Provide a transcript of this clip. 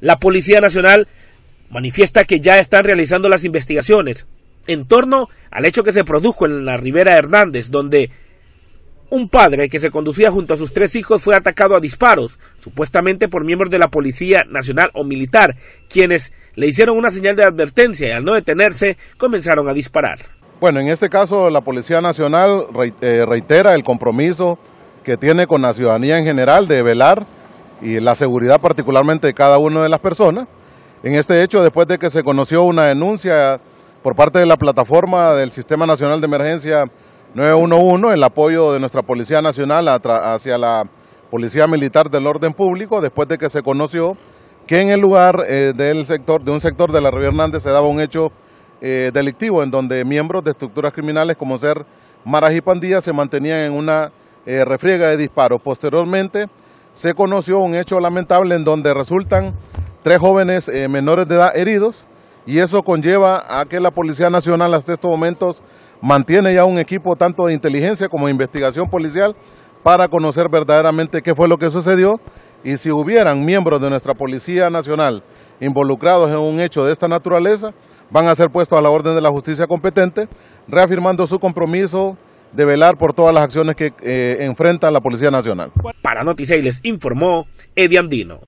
La Policía Nacional manifiesta que ya están realizando las investigaciones en torno al hecho que se produjo en la Ribera Hernández, donde un padre que se conducía junto a sus tres hijos fue atacado a disparos, supuestamente por miembros de la Policía Nacional o Militar, quienes le hicieron una señal de advertencia y al no detenerse comenzaron a disparar. Bueno, en este caso la Policía Nacional eh, reitera el compromiso que tiene con la ciudadanía en general de velar y la seguridad particularmente de cada una de las personas. En este hecho, después de que se conoció una denuncia por parte de la plataforma del Sistema Nacional de Emergencia 911, el apoyo de nuestra Policía Nacional hacia la Policía Militar del Orden Público, después de que se conoció que en el lugar eh, del sector, de un sector de la Río Hernández se daba un hecho eh, delictivo en donde miembros de estructuras criminales como ser maras y pandillas se mantenían en una eh, refriega de disparos. Posteriormente, se conoció un hecho lamentable en donde resultan tres jóvenes eh, menores de edad heridos y eso conlleva a que la Policía Nacional hasta estos momentos mantiene ya un equipo tanto de inteligencia como de investigación policial para conocer verdaderamente qué fue lo que sucedió y si hubieran miembros de nuestra Policía Nacional involucrados en un hecho de esta naturaleza, van a ser puestos a la orden de la justicia competente, reafirmando su compromiso de velar por todas las acciones que eh, enfrenta la Policía Nacional. Para Noticias les informó Edi Andino.